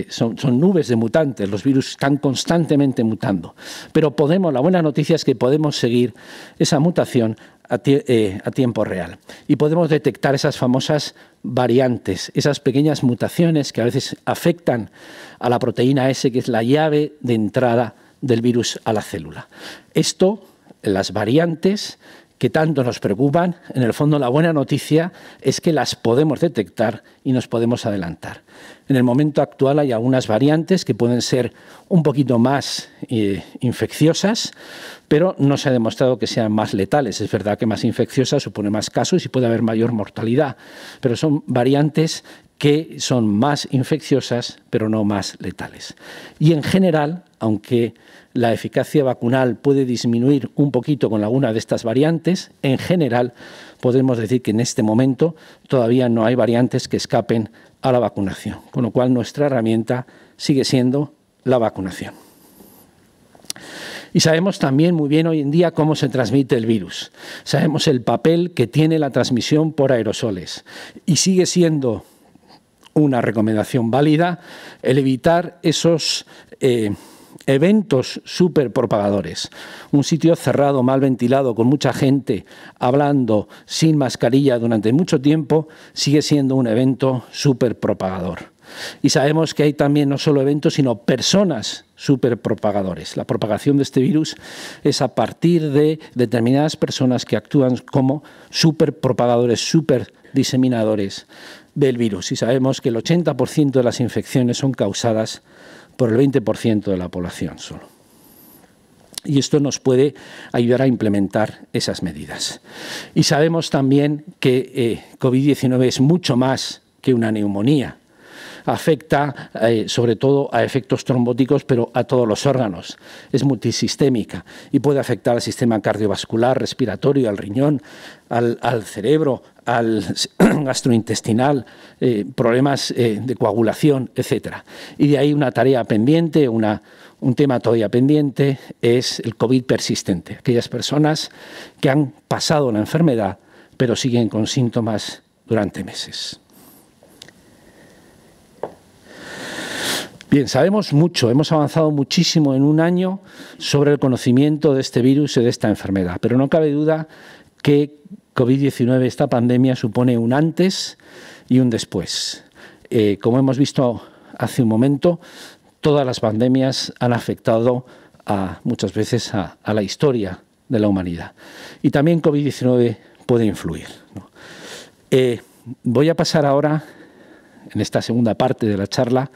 son, nubes de mutantes, los virus están constantemente mutando. Pero podemos, la buena noticia es que podemos seguir esa mutación eh, a tiempo real y podemos detectar esas famosas variantes, esas pequeñas mutaciones que a veces afectan a la proteína S, que es la llave de entrada del virus a la célula. Esto, las variantes, que tanto nos preocupan, en el fondo la buena noticia es que las podemos detectar y nos podemos adelantar. En el momento actual hay algunas variantes que pueden ser un poquito más eh, infecciosas, pero no se ha demostrado que sean más letales. Es verdad que más infecciosa supone más casos y puede haber mayor mortalidad, pero son variantes que son más infecciosas, pero no más letales. Y en general, aunque la eficacia vacunal puede disminuir un poquito con alguna de estas variantes. En general, podemos decir que en este momento todavía no hay variantes que escapen a la vacunación, con lo cual nuestra herramienta sigue siendo la vacunación. Y sabemos también muy bien hoy en día cómo se transmite el virus. Sabemos el papel que tiene la transmisión por aerosoles. Y sigue siendo una recomendación válida el evitar esos... Eh, eventos superpropagadores. propagadores. Un sitio cerrado, mal ventilado, con mucha gente hablando sin mascarilla durante mucho tiempo, sigue siendo un evento super propagador. Y sabemos que hay también no solo eventos, sino personas superpropagadores. La propagación de este virus es a partir de determinadas personas que actúan como superpropagadores, superdiseminadores del virus. Y sabemos que el 80% de las infecciones son causadas por el 20% de la población solo. Y esto nos puede ayudar a implementar esas medidas. Y sabemos también que eh, COVID-19 es mucho más que una neumonía afecta eh, sobre todo a efectos trombóticos, pero a todos los órganos. Es multisistémica y puede afectar al sistema cardiovascular, respiratorio, al riñón, al cerebro, al gastrointestinal, eh, problemas eh, de coagulación, etcétera. Y de ahí una tarea pendiente, una, un tema todavía pendiente, es el COVID persistente. Aquellas personas que han pasado la enfermedad, pero siguen con síntomas durante meses. Bien, sabemos mucho, hemos avanzado muchísimo en un año sobre el conocimiento de este virus y de esta enfermedad, pero no cabe duda que COVID-19, esta pandemia, supone un antes y un después. Eh, como hemos visto hace un momento, todas las pandemias han afectado muchas veces a, la historia de la humanidad. Y también COVID-19 puede influir. Eh, voy a pasar ahora, en esta segunda parte de la charla,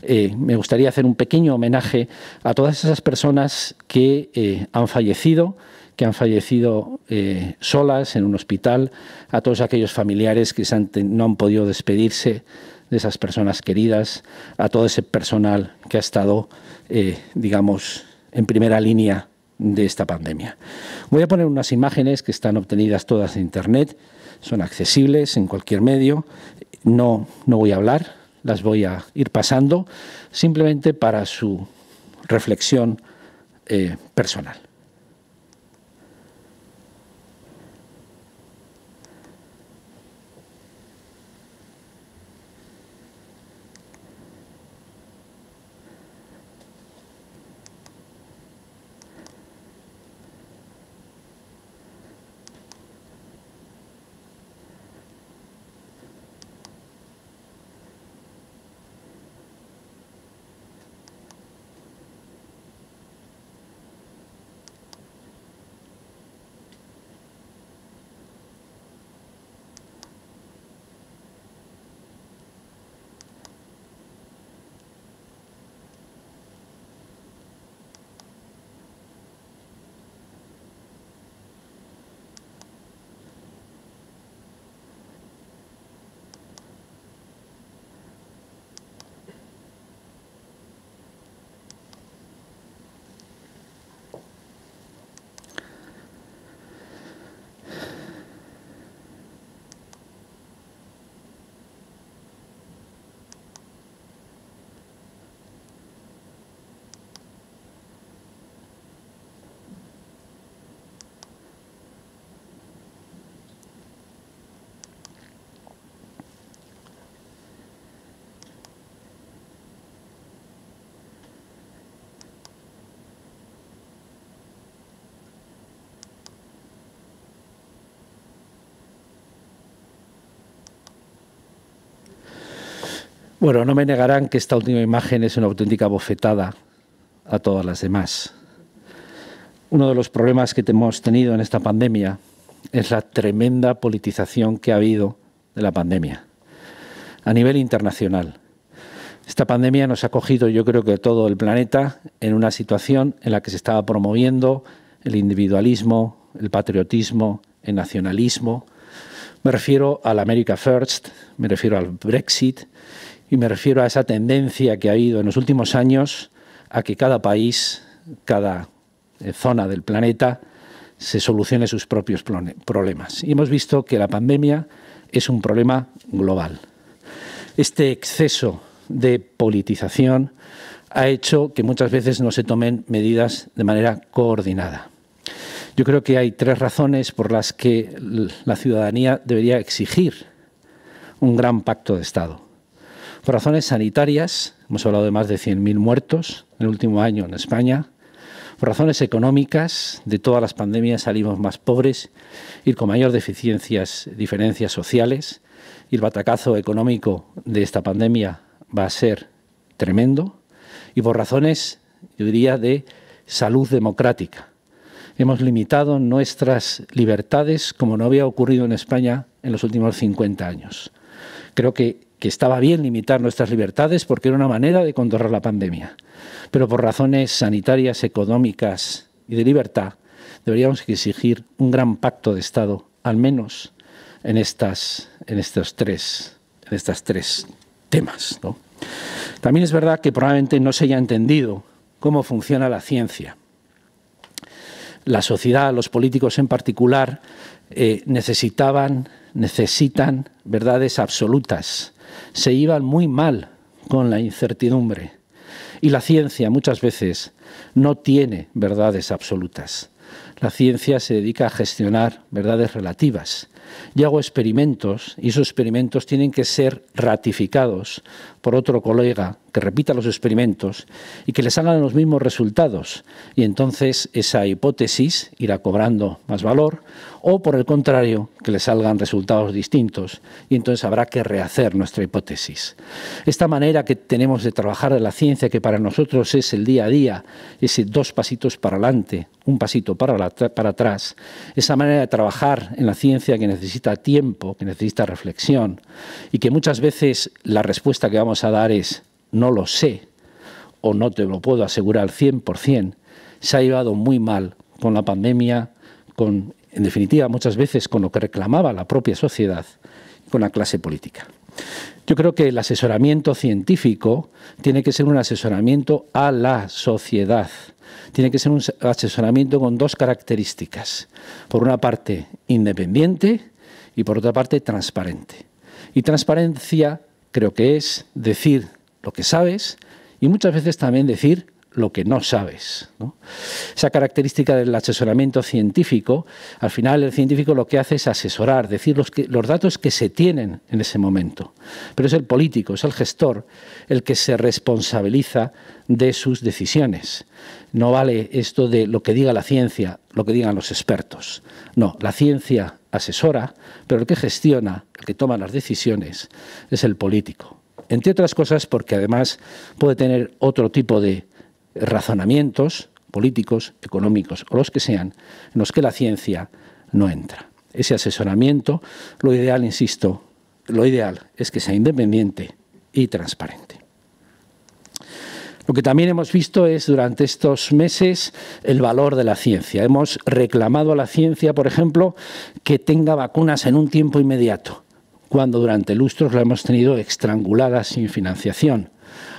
eh, me gustaría hacer un pequeño homenaje a todas esas personas que han fallecido que han fallecido eh, solas en un hospital, a todos aquellos familiares que no han podido despedirse de esas personas queridas, a todo ese personal que ha estado, eh, digamos, en primera línea de esta pandemia. Voy a poner unas imágenes que están obtenidas todas de Internet, son accesibles en cualquier medio, no, no voy a hablar, las voy a ir pasando, simplemente para su reflexión eh, personal. Bueno, no me negarán que esta última imagen es una auténtica bofetada a todas las demás. Uno de los problemas que hemos tenido en esta pandemia es la tremenda politización que ha habido de la pandemia a nivel internacional. Esta pandemia nos ha cogido, yo creo que todo el planeta, en una situación en la que se estaba promoviendo el individualismo, el patriotismo, el nacionalismo. Me refiero al America First, me refiero al Brexit y me refiero a esa tendencia que ha habido en los últimos años a que cada país, cada eh, zona del planeta, se solucione sus propios problemas. Y hemos visto que la pandemia es un problema global. Este exceso de politización ha hecho que muchas veces no se tomen medidas de manera coordinada. Yo creo que hay tres razones por las que la ciudadanía debería exigir un gran pacto de Estado. Por razones sanitarias, hemos hablado de más de 100.000 muertos en el último año en España. Por razones económicas, de todas las pandemias salimos más pobres y con mayor deficiencias, diferencias sociales. Y el batacazo económico de esta pandemia va a ser tremendo. Y por razones, yo diría, de salud democrática. Hemos limitado nuestras libertades como no había ocurrido en España en los últimos 50 años. Creo que que estaba bien limitar nuestras libertades porque era una manera de controlar la pandemia. Pero por razones sanitarias, económicas y de libertad, deberíamos exigir un gran pacto de Estado, al menos en, en estos tres, temas. También es verdad que probablemente no se haya entendido cómo funciona la ciencia. La sociedad, los políticos en particular, eh, necesitaban, necesitan verdades absolutas se iban muy mal con la incertidumbre. Y la ciencia muchas veces no tiene verdades absolutas. La ciencia se dedica a gestionar verdades relativas. Yo hago experimentos y esos experimentos tienen que ser ratificados por otro colega que repita los experimentos y que le salgan los mismos resultados. Y entonces esa hipótesis irá cobrando más valor o por el contrario, que le salgan resultados distintos y entonces habrá que rehacer nuestra hipótesis. Esta manera que tenemos de trabajar de la ciencia, que para nosotros es el día a día, ese dos pasitos para adelante, un pasito para, para atrás, esa manera de trabajar en la ciencia que necesita tiempo, que necesita reflexión y que muchas veces la respuesta que vamos a dar es, no lo sé, o no te lo puedo asegurar 100%, se ha llevado muy mal con la pandemia, con, en definitiva, muchas veces con lo que reclamaba la propia sociedad, con la clase política. Yo creo que el asesoramiento científico tiene que ser un asesoramiento a la sociedad. Tiene que ser un asesoramiento con dos características. Por una parte, independiente y por otra parte, transparente. Y transparencia creo que es decir lo que sabes y muchas veces también decir lo que no sabes. Esa característica del asesoramiento científico, al final el científico lo que hace es asesorar, decir los datos que se tienen en ese momento. Pero es el político, es el gestor, el que se responsabiliza de sus decisiones. No vale esto de lo que diga la ciencia, lo que digan los expertos. No, la ciencia asesora, pero el que gestiona, el que toma las decisiones, es el político. Entre otras cosas porque además puede tener otro tipo de razonamientos políticos, económicos o los que sean, en los que la ciencia no entra. Ese asesoramiento, lo ideal, insisto, lo ideal es que sea independiente y transparente. Lo que también hemos visto es durante estos meses el valor de la ciencia. Hemos reclamado a la ciencia, por ejemplo, que tenga vacunas en un tiempo inmediato, cuando durante lustros la hemos tenido estrangulada sin financiación,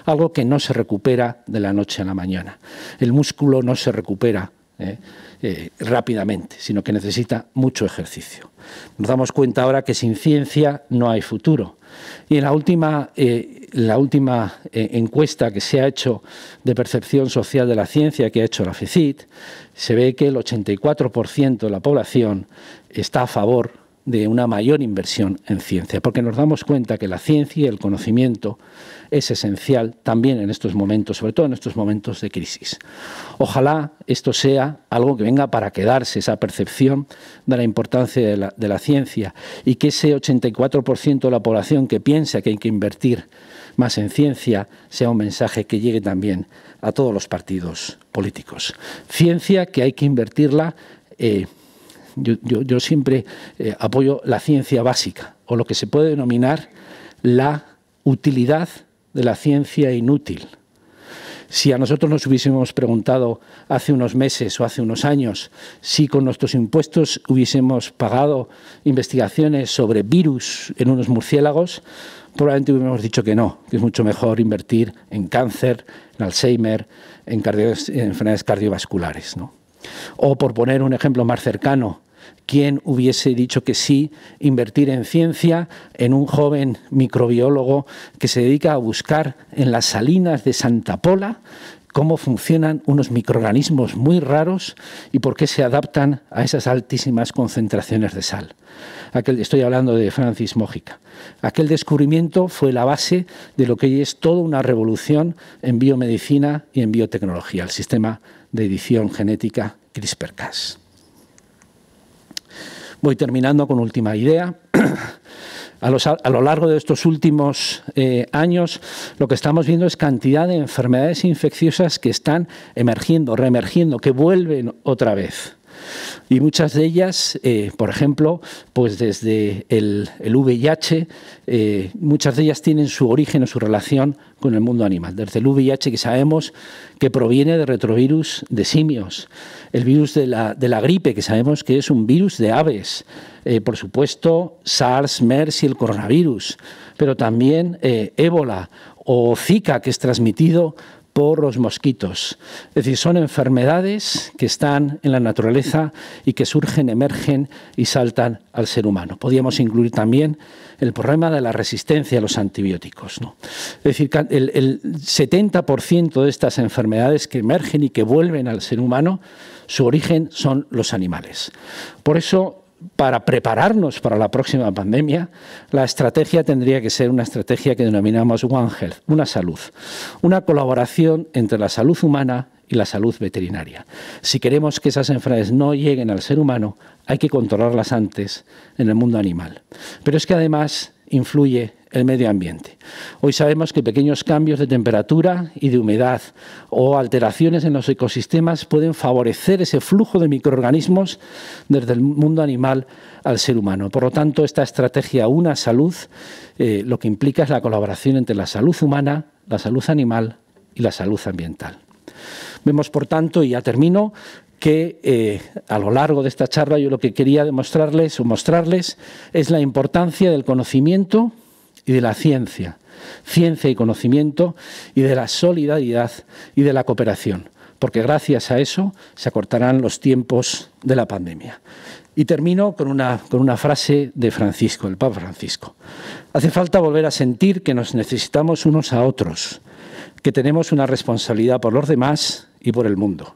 algo que no se recupera de la noche a la mañana. El músculo no se recupera ¿eh? Eh, rápidamente, sino que necesita mucho ejercicio. Nos damos cuenta ahora que sin ciencia no hay futuro. Y en la última, eh, la última encuesta que se ha hecho de percepción social de la ciencia que ha hecho la FECIT, se ve que el 84% de la población está a favor de una mayor inversión en ciencia, porque nos damos cuenta que la ciencia y el conocimiento es esencial también en estos momentos, sobre todo en estos momentos de crisis. Ojalá esto sea algo que venga para quedarse, esa percepción de la importancia de la, ciencia y que ese 84% de la población que piensa que hay que invertir más en ciencia sea un mensaje que llegue también a todos los partidos políticos. Ciencia que hay que invertirla. Eh, yo, siempre eh, apoyo la ciencia básica, o lo que se puede denominar la utilidad de la ciencia inútil. Si a nosotros nos hubiésemos preguntado hace unos meses o hace unos años si con nuestros impuestos hubiésemos pagado investigaciones sobre virus en unos murciélagos, probablemente hubiéramos dicho que no, que es mucho mejor invertir en cáncer, en Alzheimer, en, en enfermedades cardiovasculares. ¿no? O por poner un ejemplo más cercano, ¿quién hubiese dicho que sí invertir en ciencia en un joven microbiólogo que se dedica a buscar en las salinas de Santa Pola cómo funcionan unos microorganismos muy raros y por qué se adaptan a esas altísimas concentraciones de sal. estoy hablando de Francis Mojica. Aquel descubrimiento fue la base de lo que hoy es toda una revolución en biomedicina y en biotecnología, el sistema de edición genética CRISPR-Cas. Voy terminando con última idea. a, lo largo de estos últimos eh, años, lo que estamos viendo es cantidad de enfermedades infecciosas que están emergiendo, reemergiendo, que vuelven otra vez. Y muchas de ellas, eh, por ejemplo, pues desde el, el VIH, eh, muchas de ellas tienen su origen o su relación con el mundo animal. Desde el VIH que sabemos que proviene de retrovirus de simios, el virus de la, de la gripe que sabemos que es un virus de aves, eh, por supuesto SARS, MERS y el coronavirus, pero también ébola o Zika que es transmitido por los mosquitos. Es decir, son enfermedades que están en la naturaleza y que surgen, emergen y saltan al ser humano. Podríamos incluir también el problema de la resistencia a los antibióticos. Es decir, el, el 70% de estas enfermedades que emergen y que vuelven al ser humano, su origen son los animales. Por eso para prepararnos para la próxima pandemia, la estrategia tendría que ser una estrategia que denominamos One Health, una salud, una colaboración entre la salud humana y la salud veterinaria. Si queremos que esas enfermedades no lleguen al ser humano, hay que controlarlas antes en el mundo animal. Pero es que además influye el medio ambiente. Hoy sabemos que pequeños cambios de temperatura y de humedad o alteraciones en los ecosistemas pueden favorecer ese flujo de microorganismos desde el mundo animal al ser humano. Por lo tanto, esta estrategia Una Salud eh, lo que implica es la colaboración entre la salud humana, la salud animal y la salud ambiental. Vemos, por tanto, y ya termino, que eh, a lo largo de esta charla yo lo que quería demostrarles o mostrarles es la importancia del conocimiento y de la ciencia, ciencia y conocimiento y de la solidaridad y de la cooperación, porque gracias a eso se acortarán los tiempos de la pandemia. Y termino con una, con una frase de Francisco, el Papa Francisco. Hace falta volver a sentir que nos necesitamos unos a otros, que tenemos una responsabilidad por los demás y por el mundo,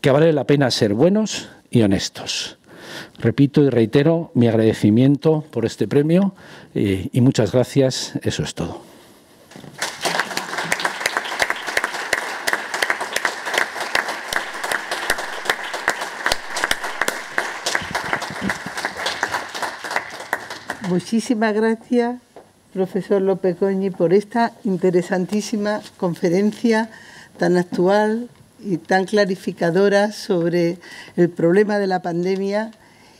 que vale la pena ser buenos y honestos. Repito y reitero mi agradecimiento por este premio eh, y muchas gracias. Eso es todo. Muchísimas gracias, profesor López Coñi, por esta interesantísima conferencia tan actual, y tan clarificadora sobre el problema de la pandemia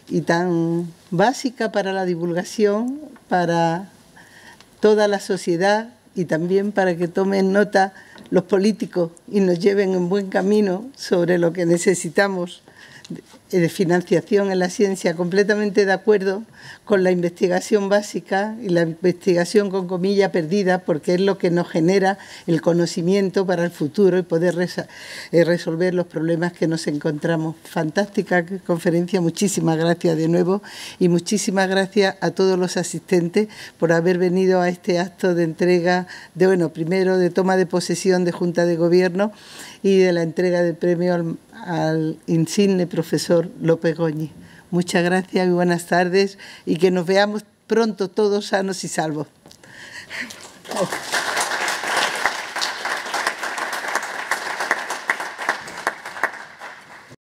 y tan básica para la divulgación, para toda la sociedad y también para que tomen nota los políticos y nos lleven en buen camino sobre lo que necesitamos eh, de financiación en la ciencia, completamente de acuerdo con la investigación básica y la investigación con comilla perdida, porque es lo que nos genera el conocimiento para el futuro y poder eh, resolver los problemas que nos encontramos. Fantástica conferencia, muchísimas gracias de nuevo y muchísimas gracias a todos los asistentes por haber venido a este acto de entrega, de bueno, primero de toma de posesión de Junta de Gobierno y de la entrega del premio al al insigne profesor López Goñi. Muchas gracias y buenas tardes y que nos veamos pronto todos sanos y salvos.